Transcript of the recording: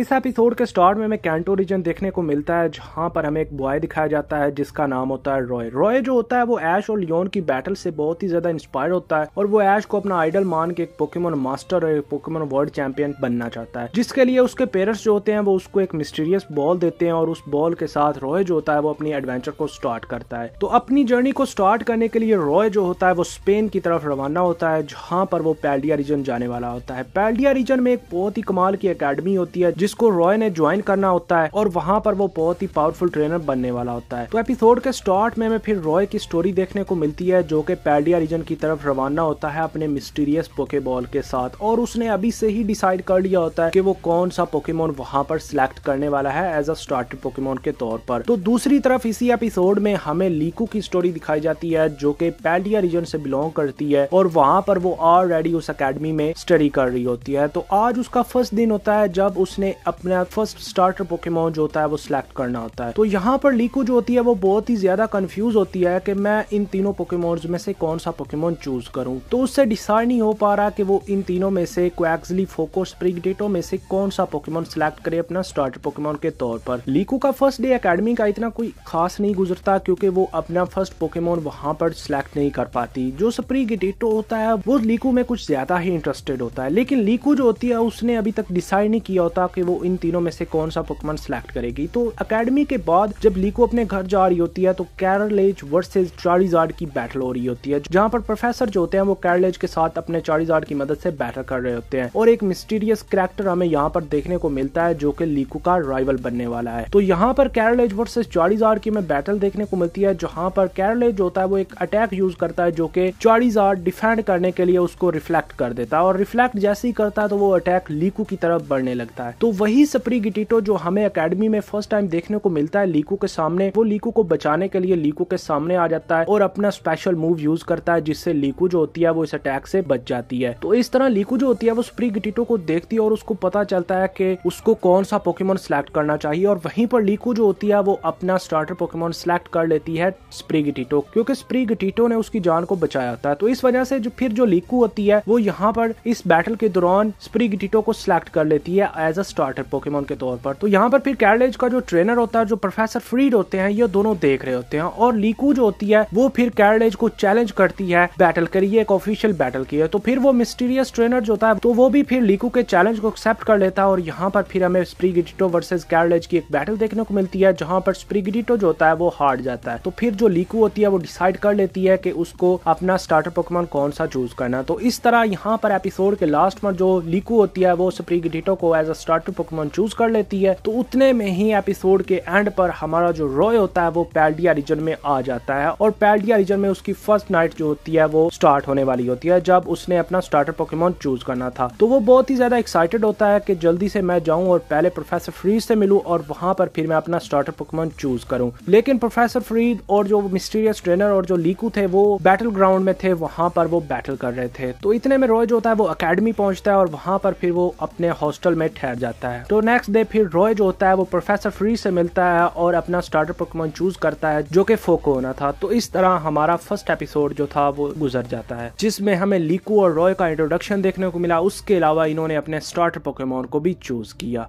इस एपिसोड के स्टार्ट में हमें कैंटो रीजन देखने को मिलता है जहां पर हमें एक बॉय दिखाया जाता है जिसका नाम होता है रॉय रॉय जो होता है वो ऐश और लियोन की बैटल से बहुत ही ज्यादा इंस्पायर होता है और वो ऐश को अपना आइडल मान के एक पोकेमोन मास्टर और एक पोकेमोन वर्ल्ड चैंपियन बनना चाहता है जिसके लिए उसके पेरेंट्स जो होते हैं वो उसको एक मिस्टीरियस बॉल देते हैं और उस बॉल के साथ रॉय जो होता है वो अपनी एडवेंचर को स्टार्ट करता है तो अपनी जर्नी को स्टार्ट करने के लिए रॉय जो होता है वो स्पेन की तरफ रवाना होता है जहाँ पर वो पैल्डिया रीजन जाने वाला होता है पैल्डिया रीजन में एक बहुत ही कमाल की अकेडमी होती है जिसको रॉय ने ज्वाइन करना होता है और वहां पर वो बहुत ही पावरफुल ट्रेनर बनने वाला होता है तो एपिसोड के स्टार्ट में हमें फिर रॉय की स्टोरी देखने को मिलती है जो कि पैडिया रीजन की तरफ रवाना होता है अपने मिस्टीरियस पोकेबॉल के साथ और उसने अभी से ही डिसाइड कर लिया होता है कि वो कौन सा पोकेमोन वहां पर सिलेक्ट करने वाला है एज अ स्टार्टर पोकेमोन के तौर पर तो दूसरी तरफ इसी एपिसोड में हमें लीकू की स्टोरी दिखाई जाती है जो कि पैडिया रीजन से बिलोंग करती है और वहां पर वो ऑलरेडी उस अकेडमी में स्टडी कर रही होती है तो आज उसका फर्स्ट दिन होता है जब उसने अपना फर्स्ट स्टार्टर पोकेमोन जो होता है वो सिलेक्ट करना होता है तो यहाँ पर लीकू जो होती है वो बहुत ही ज्यादा कंफ्यूज होती है कि मैं इन तीनों पोकेमोन में से कौन सा पोकेमोन चूज करूँ तो उससे डिसाइड नहीं हो पा रहा कि वो इन तीनों में से क्वैक्सली फोको स्प्रिगडेटो में से कौन सा पोकेमोन सिलेक्ट करे अपना स्टार्टर पोकेमोन के तौर पर लीकू का फर्स्ट डे अकेडमी का इतना कोई खास नहीं गुजरता क्योंकि वो अपना फर्स्ट पोकेमोन वहां पर सिलेक्ट नहीं कर पाती जो स्प्रिगडेटो होता है वो लीकू में कुछ ज्यादा ही इंटरेस्टेड होता है लेकिन लीकू जो होती है उसने अभी तक डिसाइड नहीं किया होता कि वो इन तीनों में से कौन सा पोकमन सिलेक्ट करेगी तो अकेडमी के बाद जब लीको अपने घर जा रही होती है तो कैरलेज वर्सेज चारिजार्ड की बैटल हो रही होती है जहाँ पर प्रोफेसर जो होते हैं वो कैरलेज के साथ अपने चारिजार्ड की मदद से बैटल कर रहे होते हैं और एक मिस्टीरियस कैरेक्टर हमें यहाँ पर देखने को मिलता है जो की लीको का राइवल बनने वाला है तो यहाँ पर कैरलेज वर्सेज चारिजार्ड की हमें बैटल देखने को मिलती है जहाँ पर कैरलेज होता है वो एक अटैक यूज करता है जो कि चारिजार्ड डिफेंड करने के लिए उसको रिफ्लेक्ट कर देता है और रिफ्लेक्ट जैसे ही करता है तो वो अटैक लीकू की तरफ बढ़ने लगता है तो तो वही सप्री गिटिटो जो हमें अकेडमी में फर्स्ट टाइम देखने को मिलता है लीकू के सामने वो लीकू को बचाने के लिए लीकू के सामने आ जाता है और अपना स्पेशल मूव यूज करता है जिससे लीकू जो होती है वो इस अटैक से बच जाती है तो इस तरह लीकू जो होती है वो सप्री गिटिटो को देखती है और उसको पता चलता है कि उसको कौन सा पोकेमोन सिलेक्ट करना चाहिए और वहीं पर लीकू जो होती है वो अपना स्टार्टर पोकेमोन सिलेक्ट कर लेती है स्प्री गिटिटो क्योंकि स्प्री गिटिटो ने उसकी जान को बचाया था तो इस वजह से जो फिर जो लीकू होती है वो यहाँ पर इस बैटल के दौरान स्प्री गिटिटो को सिलेक्ट कर लेती है एज अ स्टार्टर पोकेमोन के तौर पर तो यहाँ पर फिर कैरलेज का जो ट्रेनर होता है जो प्रोफेसर फ्रीड होते हैं ये दोनों देख रहे होते हैं और लीकू जो होती है वो फिर कैरलेज को चैलेंज करती है बैटल करिए एक ऑफिशियल बैटल की है तो फिर वो मिस्टीरियस ट्रेनर जो होता है तो वो भी फिर लीकू के चैलेंज को एक्सेप्ट कर लेता है और यहाँ पर फिर हमें स्प्रीगिडिटो वर्सेज कैरलेज की एक बैटल देखने को मिलती है जहाँ पर स्प्रीगिडिटो जो होता है वो हार जाता है तो फिर जो लीकू होती है वो डिसाइड कर लेती है कि उसको अपना स्टार्टर पोकेमोन कौन सा चूज करना तो इस तरह यहाँ पर एपिसोड के लास्ट में जो लीकू होती है वो स्प्रीगिडिटो को as a start active Pokemon choose कर लेती है तो उतने में ही एपिसोड के एंड पर हमारा जो रॉय होता है वो पैल्डिया रीजन में आ जाता है और पैल्डिया रीजन में उसकी फर्स्ट नाइट जो होती है वो स्टार्ट होने वाली होती है जब उसने अपना स्टार्टर पोकेमोन चूज करना था तो वो बहुत ही ज्यादा एक्साइटेड होता है कि जल्दी से मैं जाऊं और पहले प्रोफेसर फ्रीज से मिलूं और वहां पर फिर मैं अपना स्टार्टर पोकेमोन चूज करूं लेकिन प्रोफेसर फ्रीज और जो मिस्टीरियस ट्रेनर और जो लीकू थे वो बैटल ग्राउंड में थे वहां पर वो बैटल कर रहे थे तो इतने में रॉय जो होता है वो अकेडमी पहुंचता है और वहां पर फिर वो अपने हॉस्टल में ठहर जाता जाता है तो नेक्स्ट डे फिर रॉय जो होता है वो प्रोफेसर फ्री से मिलता है और अपना स्टार्टर पोकेमोन चूज करता है जो कि फोको होना था तो इस तरह हमारा फर्स्ट एपिसोड जो था वो गुजर जाता है जिसमें हमें लीकू और रॉय का इंट्रोडक्शन देखने को मिला उसके अलावा इन्होंने अपने स्टार्टर पोकेमोन को भी चूज किया